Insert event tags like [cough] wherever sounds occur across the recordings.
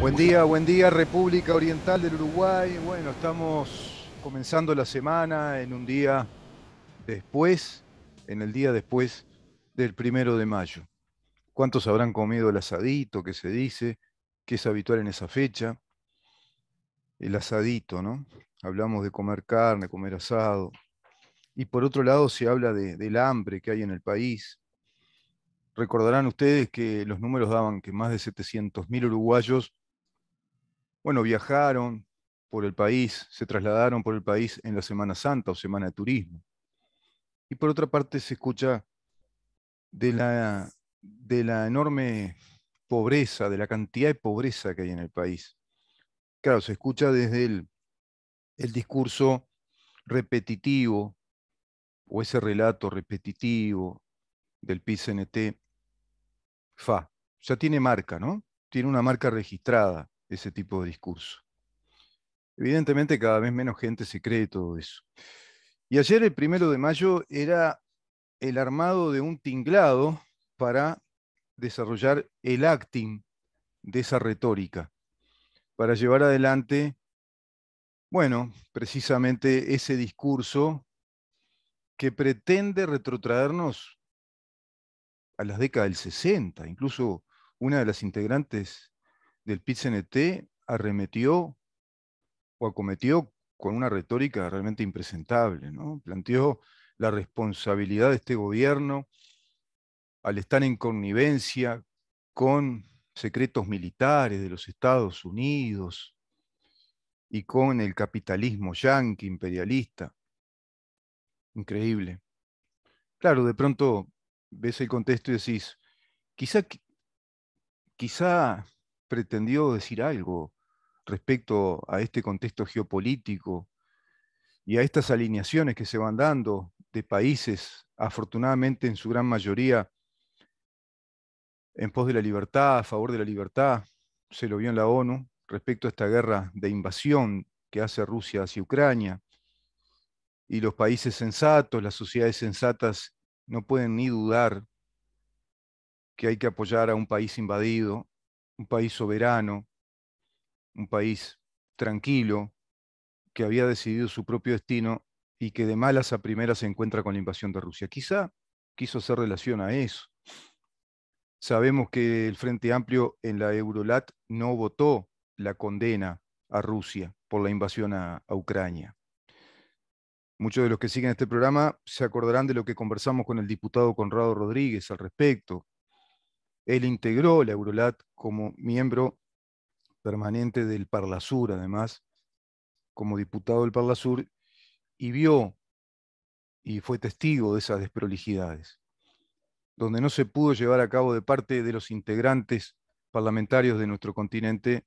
Buen día, buen día República Oriental del Uruguay. Bueno, estamos comenzando la semana en un día después, en el día después del primero de mayo. ¿Cuántos habrán comido el asadito que se dice, que es habitual en esa fecha? El asadito, ¿no? Hablamos de comer carne, comer asado. Y por otro lado se habla del hambre que hay en el país. Recordarán ustedes que los números daban que más de 700.000 uruguayos bueno, viajaron por el país, se trasladaron por el país en la Semana Santa o Semana de Turismo. Y por otra parte se escucha de la, de la enorme pobreza, de la cantidad de pobreza que hay en el país. Claro, se escucha desde el, el discurso repetitivo o ese relato repetitivo del PICNT, FA, ya tiene marca, ¿no? Tiene una marca registrada ese tipo de discurso. Evidentemente cada vez menos gente se cree todo eso. Y ayer, el primero de mayo, era el armado de un tinglado para desarrollar el acting de esa retórica, para llevar adelante, bueno, precisamente ese discurso que pretende retrotraernos a las décadas del 60. Incluso una de las integrantes del pit arremetió o acometió con una retórica realmente impresentable. ¿no? Planteó la responsabilidad de este gobierno al estar en connivencia con secretos militares de los Estados Unidos y con el capitalismo yanqui imperialista. Increíble. Claro, de pronto ves el contexto y decís, quizá, quizá pretendió decir algo respecto a este contexto geopolítico y a estas alineaciones que se van dando de países, afortunadamente en su gran mayoría, en pos de la libertad, a favor de la libertad, se lo vio en la ONU, respecto a esta guerra de invasión que hace Rusia hacia Ucrania. Y los países sensatos, las sociedades sensatas, no pueden ni dudar que hay que apoyar a un país invadido un país soberano, un país tranquilo, que había decidido su propio destino y que de malas a primeras se encuentra con la invasión de Rusia. Quizá quiso hacer relación a eso. Sabemos que el Frente Amplio en la Eurolat no votó la condena a Rusia por la invasión a, Ucrania. Muchos de los que siguen este programa se acordarán de lo que conversamos con el diputado Conrado Rodríguez al respecto, él integró la Eurolat como miembro permanente del Parlasur, además, como diputado del Parlasur, y vio y fue testigo de esas desprolijidades, donde no se pudo llevar a cabo de parte de los integrantes parlamentarios de nuestro continente,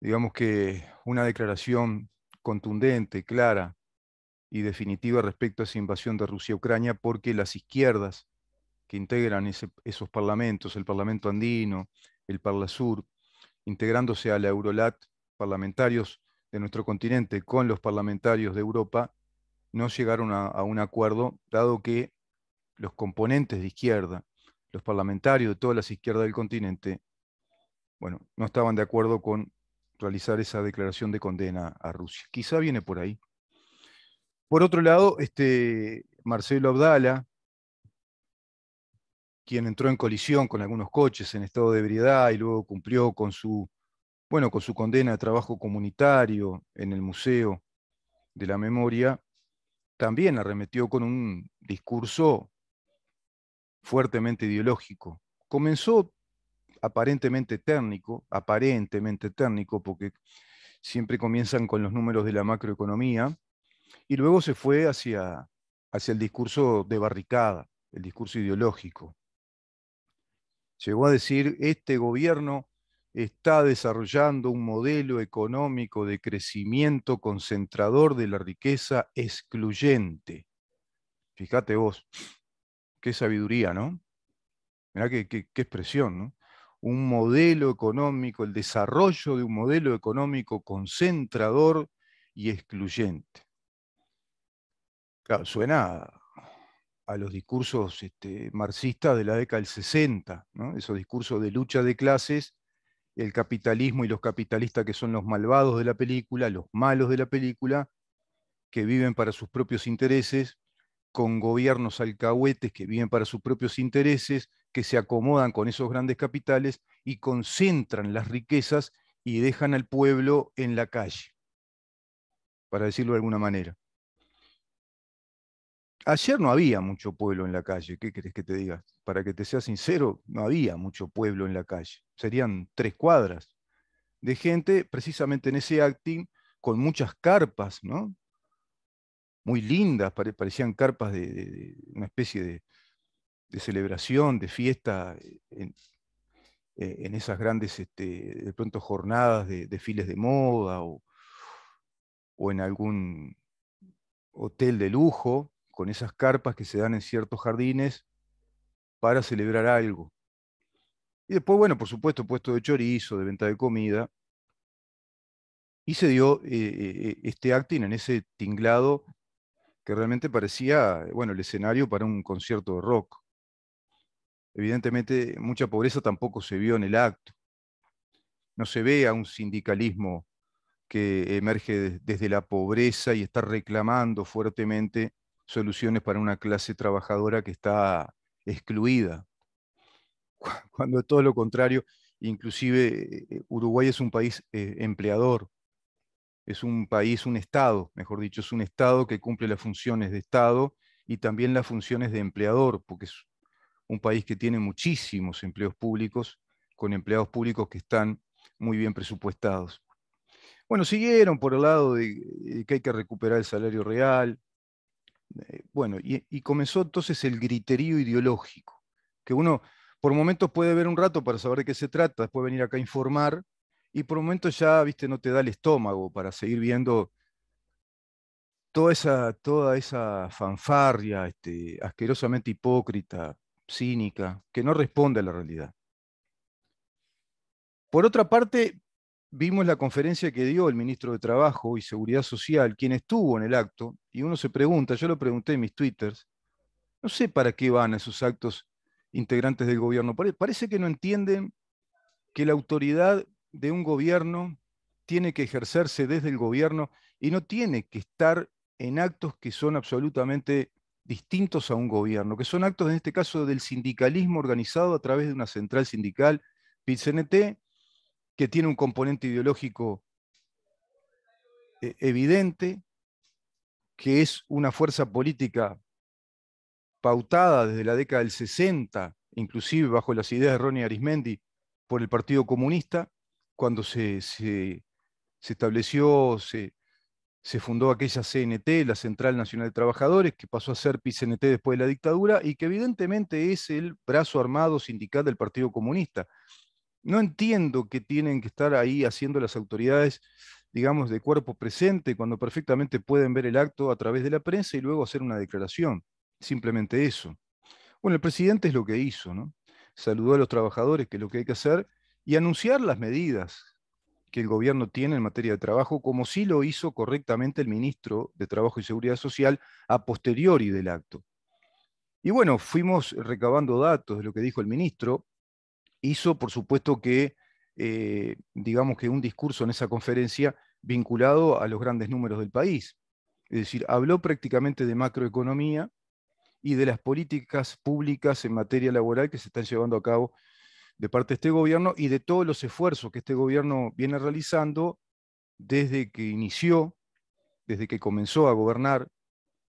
digamos que una declaración contundente, clara y definitiva respecto a esa invasión de Rusia Ucrania, porque las izquierdas que integran esos parlamentos, el Parlamento Andino, el Parlasur, integrándose a la Eurolat, parlamentarios de nuestro continente con los parlamentarios de Europa, no llegaron a, un acuerdo, dado que los componentes de izquierda, los parlamentarios de todas las izquierdas del continente, bueno, no estaban de acuerdo con realizar esa declaración de condena a Rusia. Quizá viene por ahí. Por otro lado, este Marcelo Abdala, quien entró en colisión con algunos coches en estado de ebriedad y luego cumplió con su, bueno, con su condena de trabajo comunitario en el Museo de la Memoria, también arremetió con un discurso fuertemente ideológico. Comenzó aparentemente técnico, aparentemente técnico, porque siempre comienzan con los números de la macroeconomía, y luego se fue hacia, hacia el discurso de barricada, el discurso ideológico llegó a decir, este gobierno está desarrollando un modelo económico de crecimiento concentrador de la riqueza excluyente. Fíjate vos, qué sabiduría, ¿no? Mirá qué, qué, qué expresión, ¿no? Un modelo económico, el desarrollo de un modelo económico concentrador y excluyente. Claro, suena a los discursos este, marxistas de la década del 60, esos discursos de lucha de clases, el capitalismo y los capitalistas que son los malvados de la película, los malos de la película, que viven para sus propios intereses, con gobiernos alcahuetes que viven para sus propios intereses, que se acomodan con esos grandes capitales y concentran las riquezas y dejan al pueblo en la calle, para decirlo de alguna manera ayer no había mucho pueblo en la calle, ¿qué querés que te diga? Para que te sea sincero, no había mucho pueblo en la calle, serían tres cuadras de gente precisamente en ese acting con muchas carpas, ¿no? Muy lindas, parecían carpas de, una especie de, celebración, de fiesta eh, eh, en, esas grandes, este, de pronto, jornadas de desfiles de moda o en algún hotel de lujo, con esas carpas que se dan en ciertos jardines para celebrar algo. Y después, bueno, por supuesto, puesto de chorizo, de venta de comida. Y se dio eh, eh, eh, este acting en ese tinglado que realmente parecía, bueno, el escenario para un concierto de rock. Evidentemente, mucha pobreza tampoco se vio en el acto. No se ve a un sindicalismo que emerge desde la pobreza y está reclamando fuertemente soluciones para una clase trabajadora que está excluida. [laughs] Cuando todo lo contrario, inclusive eh, Uruguay es un país eh, empleador, es un país, un Estado, mejor dicho, es un Estado que cumple las funciones de Estado y también las funciones de empleador, porque es un país que tiene muchísimos empleos públicos, con empleados públicos que están muy bien presupuestados. Bueno, siguieron por el lado de eh, que hay que recuperar el salario real, eh, bueno, y, comenzó entonces el griterío ideológico, que uno por momentos puede ver un rato para saber de qué se trata, después venir acá a informar, y por momentos ya, viste, no te da el estómago para seguir viendo toda esa, toda esa fanfarria este, asquerosamente hipócrita, cínica, que no responde a la realidad. Por otra parte, vimos la conferencia que dio el ministro de Trabajo y Seguridad Social, quien estuvo en el acto, y uno se pregunta, yo lo pregunté en mis twitters, no sé para qué van esos actos integrantes del gobierno. Parece que no entienden que la autoridad de un gobierno tiene que ejercerse desde el gobierno y no tiene que estar en actos que son absolutamente distintos a un gobierno, que son actos en este caso del sindicalismo organizado a través de una central sindical, PIT-CNT, que tiene un componente ideológico eh, evidente, que es una fuerza política pautada desde la década del 60, inclusive bajo las ideas de Ronnie Arismendi, por el Partido Comunista, cuando se, se, estableció, se, se, fundó aquella CNT, la Central Nacional de Trabajadores, que pasó a ser PCNT después de la dictadura y que evidentemente es el brazo armado sindical del Partido Comunista no entiendo que tienen que estar ahí haciendo las autoridades, digamos, de cuerpo presente, cuando perfectamente pueden ver el acto a través de la prensa y luego hacer una declaración. Simplemente eso. Bueno, el presidente es lo que hizo, ¿no? Saludó a los trabajadores, que es lo que hay que hacer, y anunciar las medidas que el gobierno tiene en materia de trabajo, como sí lo hizo correctamente el ministro de Trabajo y Seguridad Social a posteriori del acto. Y bueno, fuimos recabando datos de lo que dijo el ministro, hizo, por supuesto, que, eh, digamos que un discurso en esa conferencia vinculado a los grandes números del país. Es decir, habló prácticamente de macroeconomía y de las políticas públicas en materia laboral que se están llevando a cabo de parte de este gobierno y de todos los esfuerzos que este gobierno viene realizando desde que inició, desde que comenzó a gobernar,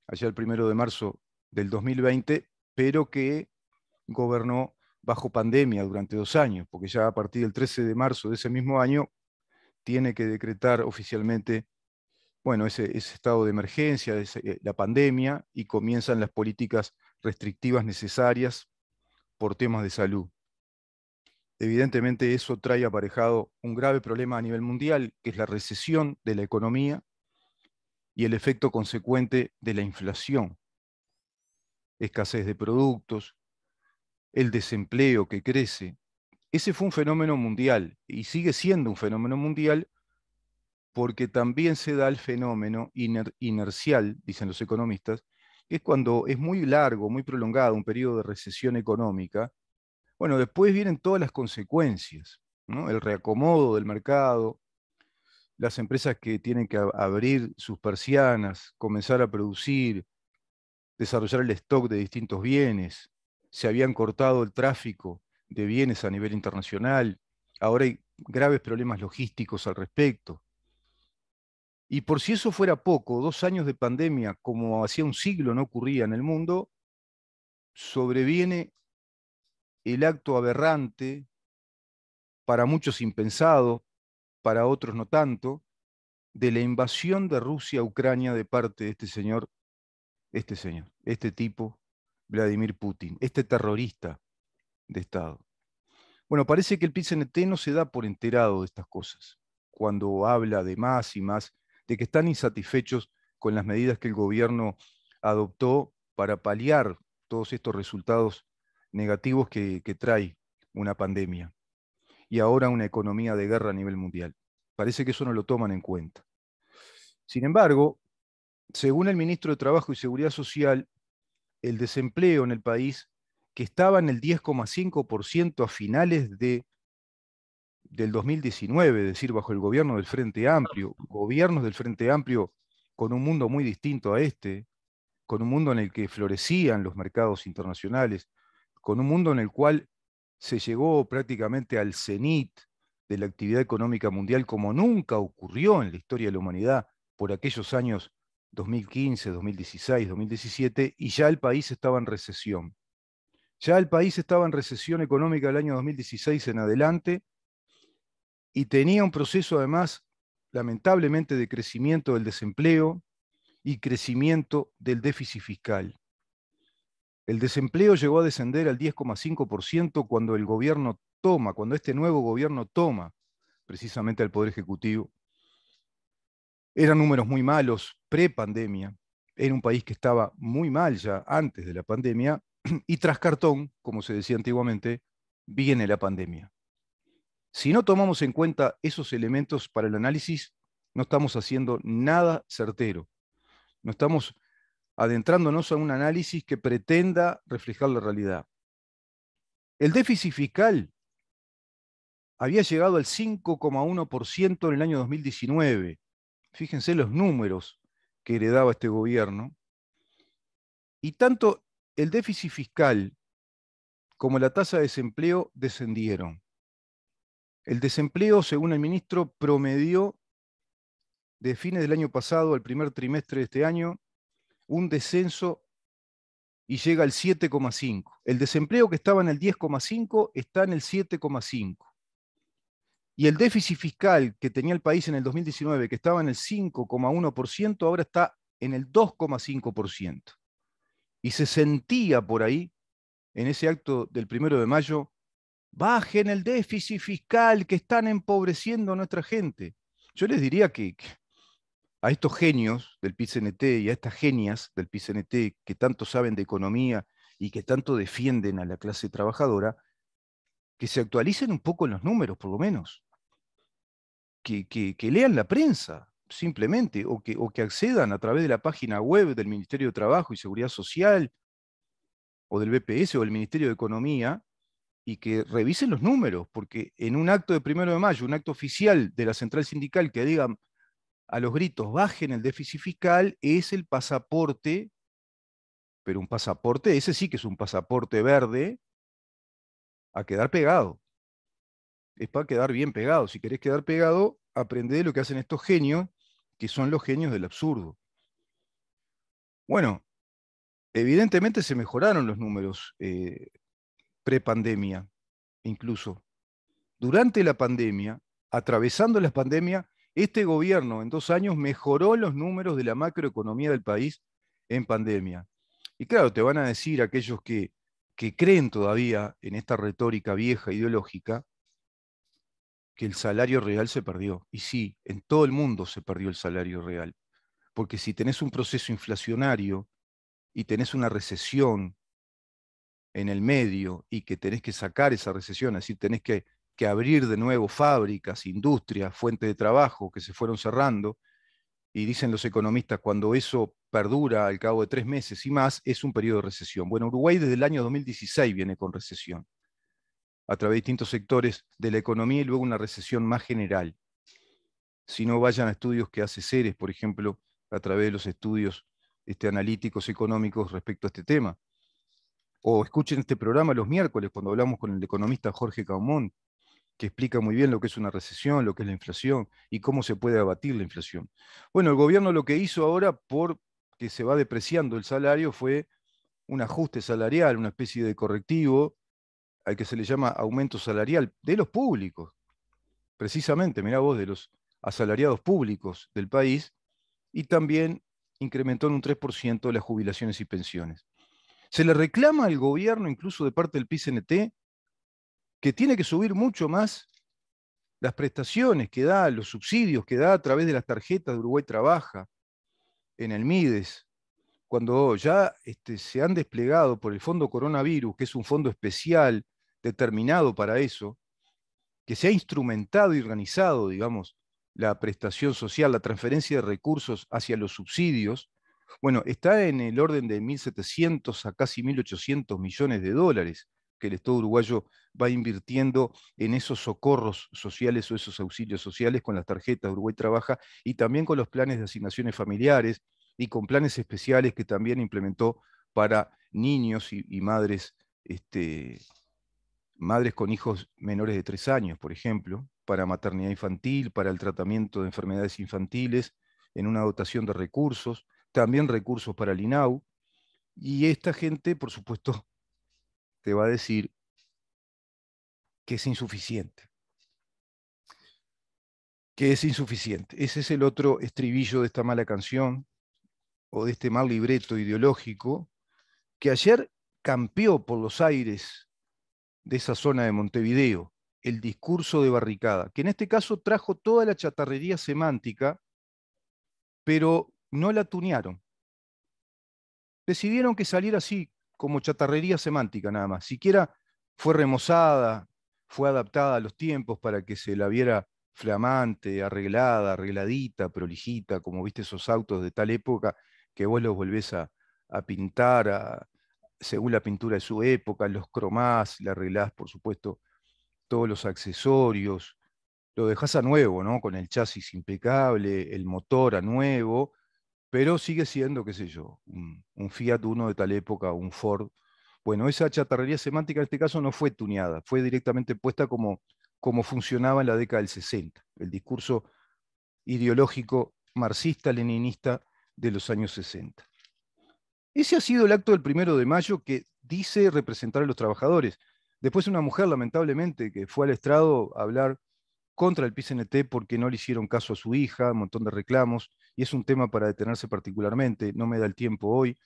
allá el primero de marzo del 2020, pero que gobernó bajo pandemia durante dos años, porque ya a partir del 13 de marzo de ese mismo año tiene que decretar oficialmente, bueno, ese, estado de emergencia, eh, la pandemia, y comienzan las políticas restrictivas necesarias por temas de salud. Evidentemente eso trae aparejado un grave problema a nivel mundial, que es la recesión de la economía y el efecto consecuente de la inflación. Escasez de productos, el desempleo que crece. Ese fue un fenómeno mundial y sigue siendo un fenómeno mundial porque también se da el fenómeno inercial, dicen los economistas, que es cuando es muy largo, muy prolongado, un periodo de recesión económica. Bueno, después vienen todas las consecuencias, el reacomodo del mercado, las empresas que tienen que abrir sus persianas, comenzar a producir, desarrollar el stock de distintos bienes, se habían cortado el tráfico de bienes a nivel internacional, ahora hay graves problemas logísticos al respecto. Y por si eso fuera poco, dos años de pandemia, como hacía un siglo no ocurría en el mundo, sobreviene el acto aberrante, para muchos impensado, para otros no tanto, de la invasión de Rusia a Ucrania de parte de este señor, este señor, este tipo, Vladimir Putin, este terrorista de Estado. Bueno, parece que el PCNT no se da por enterado de estas cosas, cuando habla de más y más de que están insatisfechos con las medidas que el gobierno adoptó para paliar todos estos resultados negativos que, que trae una pandemia y ahora una economía de guerra a nivel mundial. Parece que eso no lo toman en cuenta. Sin embargo, según el ministro de Trabajo y Seguridad Social, el desempleo en el país, que estaba en el 10,5% a finales de, del 2019, es decir, bajo el gobierno del Frente Amplio, gobiernos del Frente Amplio con un mundo muy distinto a este, con un mundo en el que florecían los mercados internacionales, con un mundo en el cual se llegó prácticamente al cenit de la actividad económica mundial como nunca ocurrió en la historia de la humanidad por aquellos años 2015, 2016, 2017, y ya el país estaba en recesión. Ya el país estaba en recesión económica del año 2016 en adelante y tenía un proceso además, lamentablemente, de crecimiento del desempleo y crecimiento del déficit fiscal. El desempleo llegó a descender al 10,5% cuando el gobierno toma, cuando este nuevo gobierno toma precisamente al Poder Ejecutivo eran números muy malos pre-pandemia, era un país que estaba muy mal ya antes de la pandemia [clears throat] y tras cartón, como se decía antiguamente, viene la pandemia. Si no tomamos en cuenta esos elementos para el análisis, no estamos haciendo nada certero. No estamos adentrándonos a un análisis que pretenda reflejar la realidad. El déficit fiscal había llegado al 5,1% en el año 2019 fíjense los números que heredaba este gobierno, y tanto el déficit fiscal como la tasa de desempleo descendieron. El desempleo, según el ministro, promedió de fines del año pasado al primer trimestre de este año un descenso y llega al 7,5. El desempleo que estaba en el 10,5 está en el 7,5 y el déficit fiscal que tenía el país en el 2019, que estaba en el 5,1%, ahora está en el 2,5%. Y se sentía por ahí, en ese acto del primero de mayo, bajen el déficit fiscal que están empobreciendo a nuestra gente. Yo les diría que, a estos genios del PCNT y a estas genias del PCNT que tanto saben de economía y que tanto defienden a la clase trabajadora, que se actualicen un poco en los números, por lo menos que, lean la prensa, simplemente, o que, o que accedan a través de la página web del Ministerio de Trabajo y Seguridad Social, o del BPS, o del Ministerio de Economía, y que revisen los números, porque en un acto de primero de mayo, un acto oficial de la central sindical que digan a los gritos bajen el déficit fiscal, es el pasaporte, pero un pasaporte, ese sí que es un pasaporte verde, a quedar pegado es para quedar bien pegado. Si querés quedar pegado, aprende de lo que hacen estos genios, que son los genios del absurdo. Bueno, evidentemente se mejoraron los números eh, pre-pandemia, incluso. Durante la pandemia, atravesando la pandemia, este gobierno en dos años mejoró los números de la macroeconomía del país en pandemia. Y claro, te van a decir aquellos que, que creen todavía en esta retórica vieja ideológica, que el salario real se perdió. Y sí, en todo el mundo se perdió el salario real. Porque si tenés un proceso inflacionario y tenés una recesión en el medio y que tenés que sacar esa recesión, es decir, tenés que, abrir de nuevo fábricas, industrias, fuentes de trabajo que se fueron cerrando, y dicen los economistas, cuando eso perdura al cabo de tres meses y más, es un periodo de recesión. Bueno, Uruguay desde el año 2016 viene con recesión a través de distintos sectores de la economía y luego una recesión más general. Si no vayan a estudios que hace Ceres, por ejemplo, a través de los estudios este, analíticos económicos respecto a este tema. O escuchen este programa los miércoles cuando hablamos con el economista Jorge Caumont, que explica muy bien lo que es una recesión, lo que es la inflación y cómo se puede abatir la inflación. Bueno, el gobierno lo que hizo ahora, porque se va depreciando el salario, fue un ajuste salarial, una especie de correctivo al que se le llama aumento salarial de los públicos. Precisamente, mira vos, de los asalariados públicos del país y también incrementó en un 3% las jubilaciones y pensiones. Se le reclama al gobierno, incluso de parte del pcnt que tiene que subir mucho más las prestaciones que da, los subsidios que da a través de las tarjetas de Uruguay Trabaja en el MIDES, cuando ya este, se han desplegado por el Fondo Coronavirus, que es un fondo especial determinado para eso, que se ha instrumentado y organizado, digamos, la prestación social, la transferencia de recursos hacia los subsidios, bueno, está en el orden de 1.700 a casi 1.800 millones de dólares que el Estado uruguayo va invirtiendo en esos socorros sociales o esos auxilios sociales con las tarjetas Uruguay Trabaja y también con los planes de asignaciones familiares y con planes especiales que también implementó para niños y, madres este, madres con hijos menores de tres años, por ejemplo, para maternidad infantil, para el tratamiento de enfermedades infantiles, en una dotación de recursos, también recursos para el INAU. Y esta gente, por supuesto, [laughs] te va a decir que es insuficiente. Que es insuficiente. Ese es el otro estribillo de esta mala canción o de este mal libreto ideológico que ayer campeó por los aires de esa zona de Montevideo, el discurso de barricada, que en este caso trajo toda la chatarrería semántica, pero no la tunearon. Decidieron que saliera así, como chatarrería semántica nada más. Siquiera fue remozada, fue adaptada a los tiempos para que se la viera flamante, arreglada, arregladita, prolijita, como viste esos autos de tal época que vos los volvés a, a pintar, a, según la pintura de su época, los cromás, le arreglás, por supuesto, todos los accesorios, lo dejas a nuevo, ¿no? Con el chasis impecable, el motor a nuevo, pero sigue siendo, qué sé yo, un, Fiat Uno de tal época, un Ford. Bueno, esa chatarrería semántica en este caso no fue tuneada, fue directamente puesta como, como funcionaba en la década del 60, el discurso ideológico marxista-leninista de los años 60. Ese ha sido el acto del primero de mayo que dice representar a los trabajadores. Después una mujer, lamentablemente, que fue al estrado a hablar contra el PCNT porque no le hicieron caso a su hija, un montón de reclamos, y es un tema para detenerse particularmente, no me da el tiempo hoy,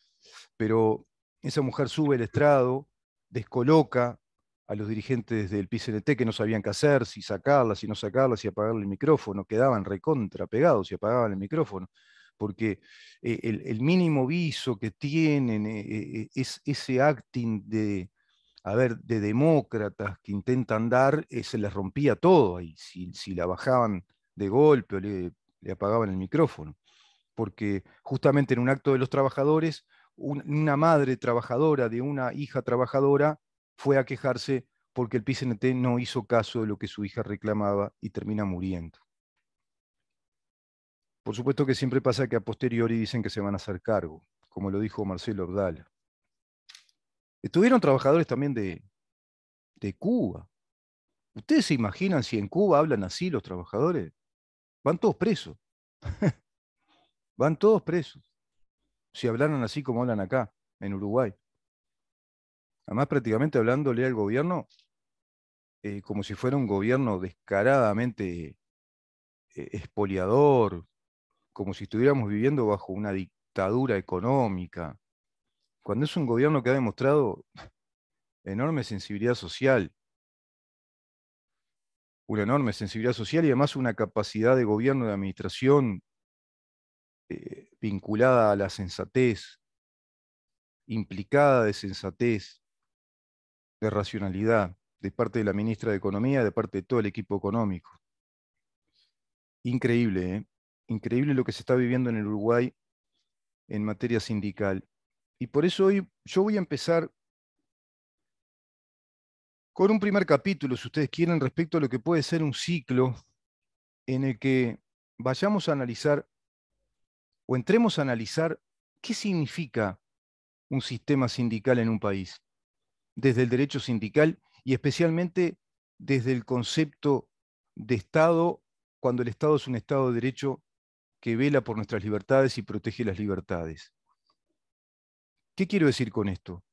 pero esa mujer sube al estrado, descoloca a los dirigentes del PCNT que no sabían qué hacer, si sacarla, si no sacarla, si apagarle el micrófono, quedaban recontra pegados si apagaban el micrófono porque eh, el, mínimo viso que tienen eh, eh, es ese acting de, a ver, de demócratas que intentan dar, se les rompía todo ahí, si, la bajaban de golpe o le, apagaban el micrófono, porque justamente en un acto de los trabajadores, una madre trabajadora de una hija trabajadora fue a quejarse porque el PCNT no hizo caso de lo que su hija reclamaba y termina muriendo. Por supuesto que siempre pasa que a posteriori dicen que se van a hacer cargo, como lo dijo Marcelo Ordal. Estuvieron trabajadores también de, Cuba. ¿Ustedes se imaginan si en Cuba hablan así los trabajadores? Van todos presos. [laughs] van todos presos. Si hablaran así como hablan acá, en Uruguay. Además, prácticamente hablándole al gobierno eh, como si fuera un gobierno descaradamente eh, espoliador. expoliador, como si estuviéramos viviendo bajo una dictadura económica, cuando es un gobierno que ha demostrado enorme sensibilidad social, una enorme sensibilidad social y además una capacidad de gobierno de administración eh, vinculada a la sensatez, implicada de sensatez, de racionalidad, de parte de la ministra de Economía, de parte de todo el equipo económico. Increíble, ¿eh? increíble lo que se está viviendo en el Uruguay en materia sindical. Y por eso hoy yo voy a empezar con un primer capítulo, si ustedes quieren, respecto a lo que puede ser un ciclo en el que vayamos a analizar o entremos a analizar qué significa un sistema sindical en un país, desde el derecho sindical y especialmente desde el concepto de Estado, cuando el Estado es un Estado de derecho que vela por nuestras libertades y protege las libertades. ¿Qué quiero decir con esto?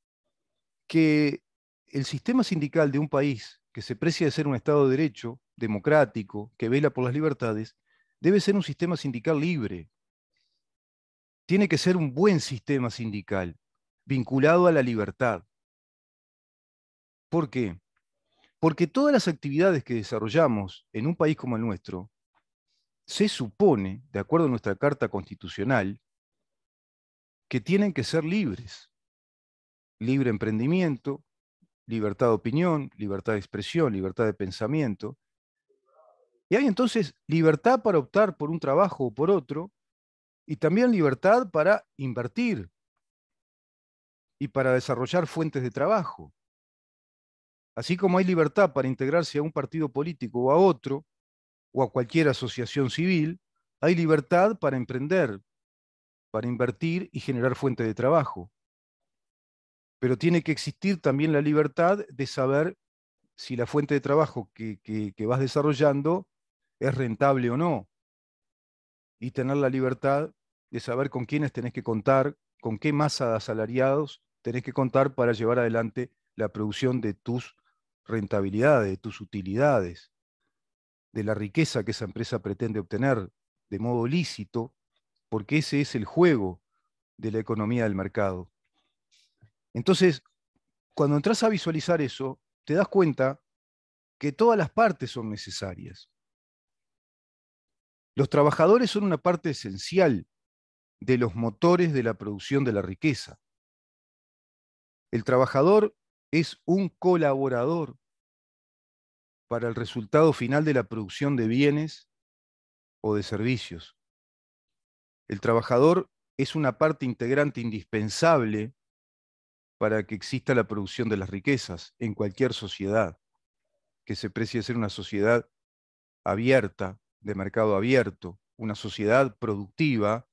Que el sistema sindical de un país que se precia de ser un Estado de Derecho, democrático, que vela por las libertades, debe ser un sistema sindical libre. Tiene que ser un buen sistema sindical, vinculado a la libertad. ¿Por qué? Porque todas las actividades que desarrollamos en un país como el nuestro se supone, de acuerdo a nuestra Carta Constitucional, que tienen que ser libres. Libre emprendimiento, libertad de opinión, libertad de expresión, libertad de pensamiento. Y hay entonces libertad para optar por un trabajo o por otro, y también libertad para invertir y para desarrollar fuentes de trabajo. Así como hay libertad para integrarse a un partido político o a otro, o a cualquier asociación civil, hay libertad para emprender, para invertir y generar fuente de trabajo. Pero tiene que existir también la libertad de saber si la fuente de trabajo que, vas desarrollando es rentable o no. Y tener la libertad de saber con quiénes tenés que contar, con qué masa de asalariados tenés que contar para llevar adelante la producción de tus rentabilidades, de tus utilidades de la riqueza que esa empresa pretende obtener de modo lícito, porque ese es el juego de la economía del mercado. Entonces, cuando entras a visualizar eso, te das cuenta que todas las partes son necesarias. Los trabajadores son una parte esencial de los motores de la producción de la riqueza. El trabajador es un colaborador para el resultado final de la producción de bienes o de servicios. El trabajador es una parte integrante indispensable para que exista la producción de las riquezas en cualquier sociedad, que se precie ser una sociedad abierta, de mercado abierto, una sociedad productiva,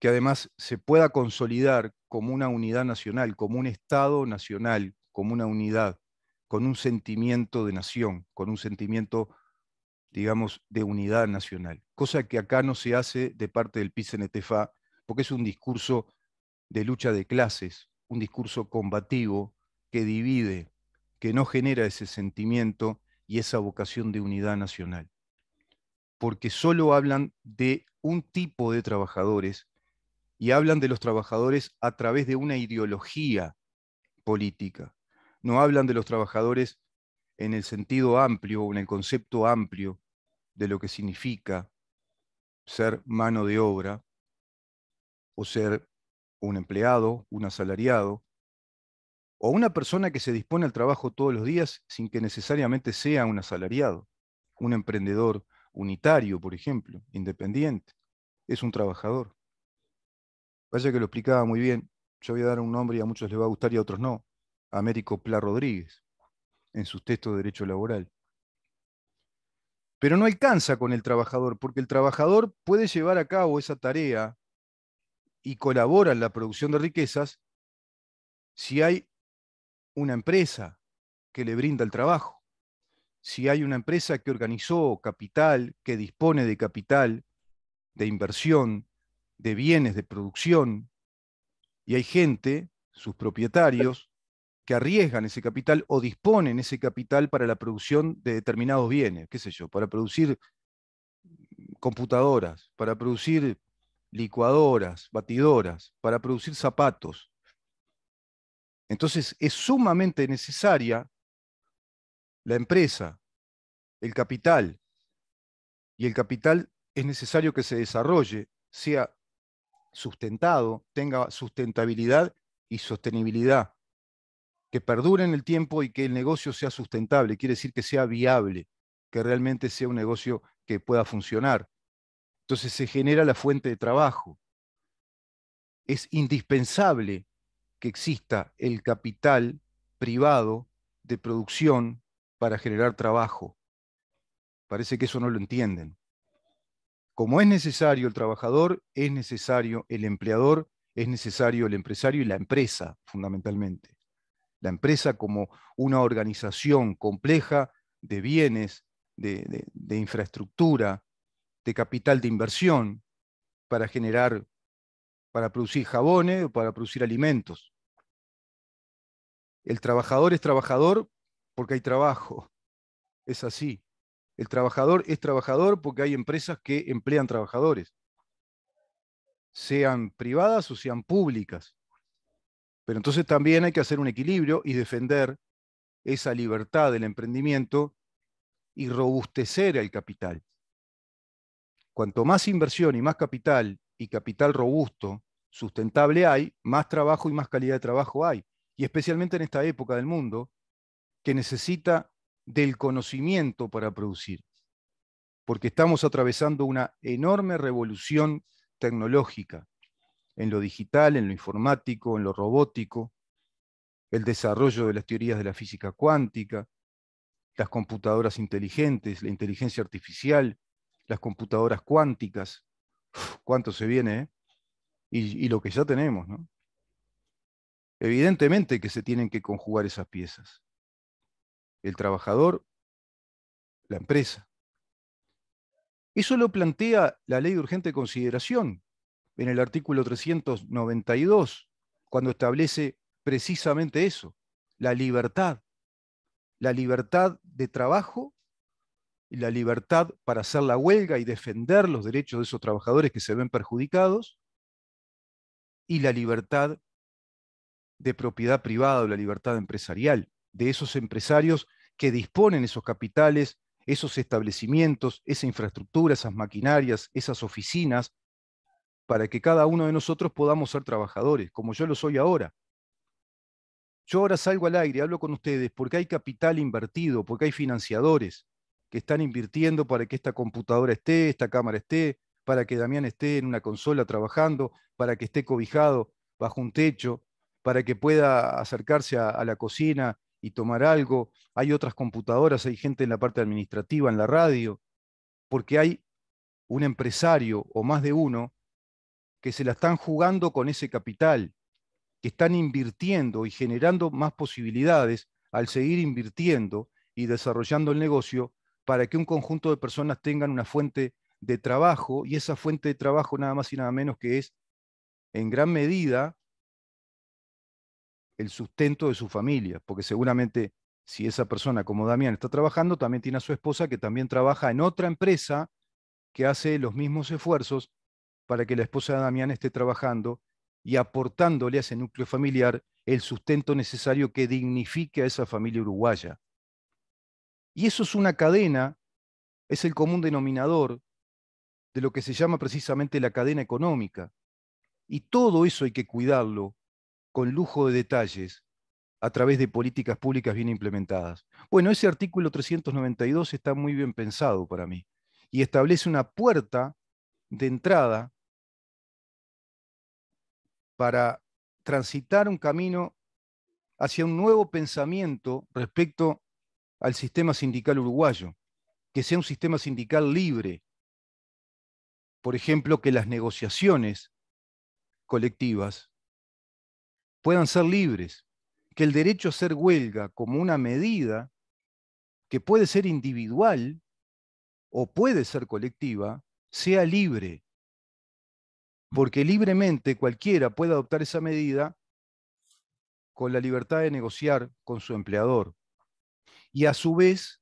que además se pueda consolidar como una unidad nacional, como un Estado nacional, como una unidad con un sentimiento de nación, con un sentimiento, digamos, de unidad nacional, cosa que acá no se hace de parte del PIS-NTF, porque es un discurso de lucha de clases, un discurso combativo que divide, que no genera ese sentimiento y esa vocación de unidad nacional, porque solo hablan de un tipo de trabajadores y hablan de los trabajadores a través de una ideología política no hablan de los trabajadores en el sentido amplio, en el concepto amplio de lo que significa ser mano de obra o ser un empleado, un asalariado, o una persona que se dispone al trabajo todos los días sin que necesariamente sea un asalariado, un emprendedor unitario, por ejemplo, independiente, es un trabajador. Vaya que lo explicaba muy bien, yo voy a dar un nombre y a muchos les va a gustar y a otros no. Américo Pla Rodríguez en sus textos de derecho laboral. Pero no alcanza con el trabajador, porque el trabajador puede llevar a cabo esa tarea y colabora en la producción de riquezas si hay una empresa que le brinda el trabajo, si hay una empresa que organizó capital, que dispone de capital, de inversión, de bienes, de producción, y hay gente, sus propietarios, que arriesgan ese capital o disponen ese capital para la producción de determinados bienes, qué sé yo, para producir computadoras, para producir licuadoras, batidoras, para producir zapatos. Entonces es sumamente necesaria la empresa, el capital, y el capital es necesario que se desarrolle, sea sustentado, tenga sustentabilidad y sostenibilidad que perdure en el tiempo y que el negocio sea sustentable, quiere decir que sea viable, que realmente sea un negocio que pueda funcionar. Entonces se genera la fuente de trabajo. Es indispensable que exista el capital privado de producción para generar trabajo. Parece que eso no lo entienden. Como es necesario el trabajador, es necesario el empleador, es necesario el empresario y la empresa, fundamentalmente la empresa como una organización compleja de bienes, de, infraestructura, de capital de inversión para generar, para producir jabones o para producir alimentos. El trabajador es trabajador porque hay trabajo. Es así. El trabajador es trabajador porque hay empresas que emplean trabajadores, sean privadas o sean públicas. Pero entonces también hay que hacer un equilibrio y defender esa libertad del emprendimiento y robustecer el capital. Cuanto más inversión y más capital y capital robusto, sustentable hay, más trabajo y más calidad de trabajo hay. Y especialmente en esta época del mundo que necesita del conocimiento para producir. Porque estamos atravesando una enorme revolución tecnológica en lo digital, en lo informático, en lo robótico, el desarrollo de las teorías de la física cuántica, las computadoras inteligentes, la inteligencia artificial, las computadoras cuánticas. ¿Cuánto se viene? ¿eh? Y, y, lo que ya tenemos, ¿no? Evidentemente que se tienen que conjugar esas piezas. El trabajador, la empresa. Eso lo plantea la ley de urgente consideración, en el artículo 392, cuando establece precisamente eso, la libertad, la libertad de trabajo la libertad para hacer la huelga y defender los derechos de esos trabajadores que se ven perjudicados, y la libertad de propiedad privada o la libertad empresarial de esos empresarios que disponen esos capitales, esos establecimientos, esa infraestructura, esas maquinarias, esas oficinas, para que cada uno de nosotros podamos ser trabajadores, como yo lo soy ahora. Yo ahora salgo al aire, hablo con ustedes porque hay capital invertido, porque hay financiadores que están invirtiendo para que esta computadora esté, esta cámara esté, para que Damián esté en una consola trabajando, para que esté cobijado bajo un techo, para que pueda acercarse a, a la cocina y tomar algo. Hay otras computadoras, hay gente en la parte administrativa, en la radio, porque hay un empresario o más de uno que se la están jugando con ese capital, que están invirtiendo y generando más posibilidades al seguir invirtiendo y desarrollando el negocio para que un conjunto de personas tengan una fuente de trabajo y esa fuente de trabajo nada más y nada menos que es en gran medida el sustento de su familia, porque seguramente si esa persona como Damián está trabajando, también tiene a su esposa que también trabaja en otra empresa que hace los mismos esfuerzos para que la esposa de Damián esté trabajando y aportándole a ese núcleo familiar el sustento necesario que dignifique a esa familia uruguaya. Y eso es una cadena, es el común denominador de lo que se llama precisamente la cadena económica. Y todo eso hay que cuidarlo con lujo de detalles a través de políticas públicas bien implementadas. Bueno, ese artículo 392 está muy bien pensado para mí y establece una puerta de entrada para transitar un camino hacia un nuevo pensamiento respecto al sistema sindical uruguayo, que sea un sistema sindical libre. Por ejemplo, que las negociaciones colectivas puedan ser libres, que el derecho a hacer huelga como una medida que puede ser individual o puede ser colectiva, sea libre, porque libremente cualquiera puede adoptar esa medida con la libertad de negociar con su empleador. Y a su vez,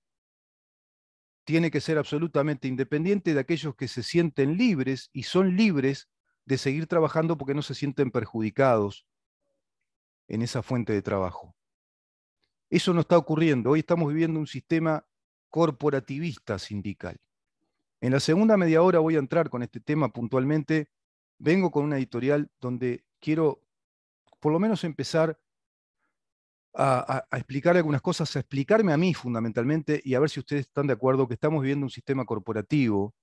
tiene que ser absolutamente independiente de aquellos que se sienten libres y son libres de seguir trabajando porque no se sienten perjudicados en esa fuente de trabajo. Eso no está ocurriendo. Hoy estamos viviendo un sistema corporativista sindical. En la segunda media hora voy a entrar con este tema puntualmente vengo con una editorial donde quiero por lo menos empezar a, explicar algunas cosas, a explicarme a mí fundamentalmente y a ver si ustedes están de acuerdo que estamos viviendo un sistema corporativo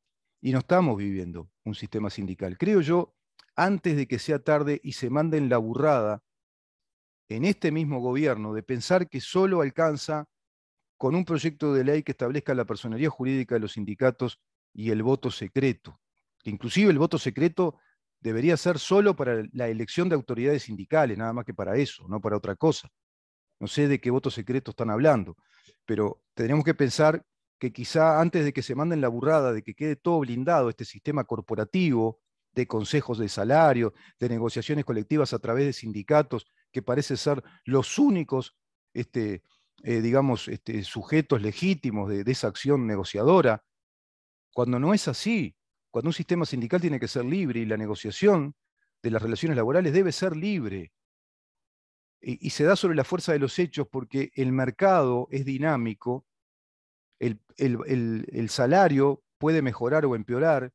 y no estamos viviendo un sistema sindical. Creo yo, antes de que sea tarde y se manden la burrada en este mismo gobierno de pensar que solo alcanza con un proyecto de ley que establezca la personería jurídica de los sindicatos y el voto secreto. Que inclusive el voto secreto debería ser solo para la elección de autoridades sindicales, nada más que para eso, no para otra cosa. No sé de qué voto secreto están hablando, pero tenemos que pensar que quizá antes de que se manden la burrada, de que quede todo blindado este sistema corporativo de consejos de salario, de negociaciones colectivas a través de sindicatos, que parece ser los únicos, este, eh, digamos, este, sujetos legítimos de, de esa acción negociadora, cuando no es así, cuando un sistema sindical tiene que ser libre y la negociación de las relaciones laborales debe ser libre. Y, se da sobre la fuerza de los hechos porque el mercado es dinámico, el, salario puede mejorar o empeorar,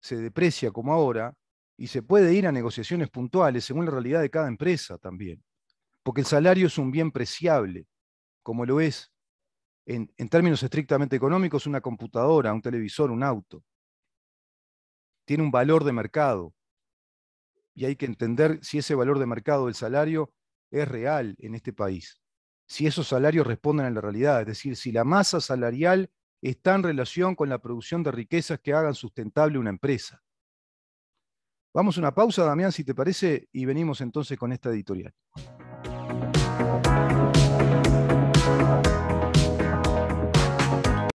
se deprecia como ahora, y se puede ir a negociaciones puntuales según la realidad de cada empresa también. Porque el salario es un bien preciable, como lo es, en términos estrictamente económicos, una computadora, un televisor, un auto tiene un valor de mercado. Y hay que entender si ese valor de mercado del salario es real en este país, si esos salarios responden a la realidad, es decir, si la masa salarial está en relación con la producción de riquezas que hagan sustentable una empresa. Vamos a una pausa, Damián, si te parece, y venimos entonces con esta editorial.